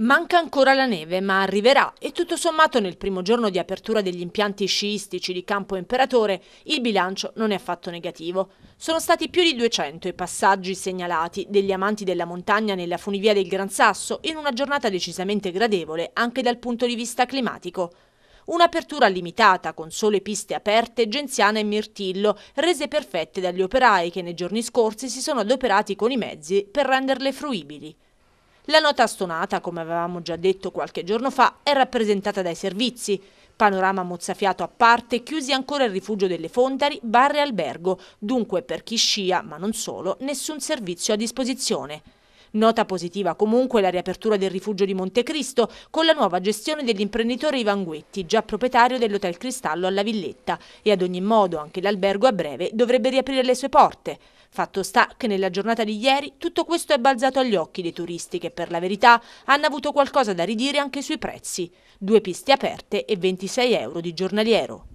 Manca ancora la neve, ma arriverà e tutto sommato nel primo giorno di apertura degli impianti sciistici di Campo Imperatore il bilancio non è affatto negativo. Sono stati più di 200 i passaggi segnalati degli amanti della montagna nella funivia del Gran Sasso in una giornata decisamente gradevole anche dal punto di vista climatico. Un'apertura limitata con sole piste aperte, Genziana e Mirtillo, rese perfette dagli operai che nei giorni scorsi si sono adoperati con i mezzi per renderle fruibili. La nota stonata, come avevamo già detto qualche giorno fa, è rappresentata dai servizi. Panorama mozzafiato a parte, chiusi ancora il rifugio delle Fontari, bar e albergo, dunque per chi scia, ma non solo, nessun servizio a disposizione. Nota positiva comunque la riapertura del rifugio di Montecristo con la nuova gestione dell'imprenditore Ivan Guetti, già proprietario dell'Hotel Cristallo alla Villetta e ad ogni modo anche l'albergo a breve dovrebbe riaprire le sue porte. Fatto sta che nella giornata di ieri tutto questo è balzato agli occhi dei turisti che per la verità hanno avuto qualcosa da ridire anche sui prezzi. Due piste aperte e 26 euro di giornaliero.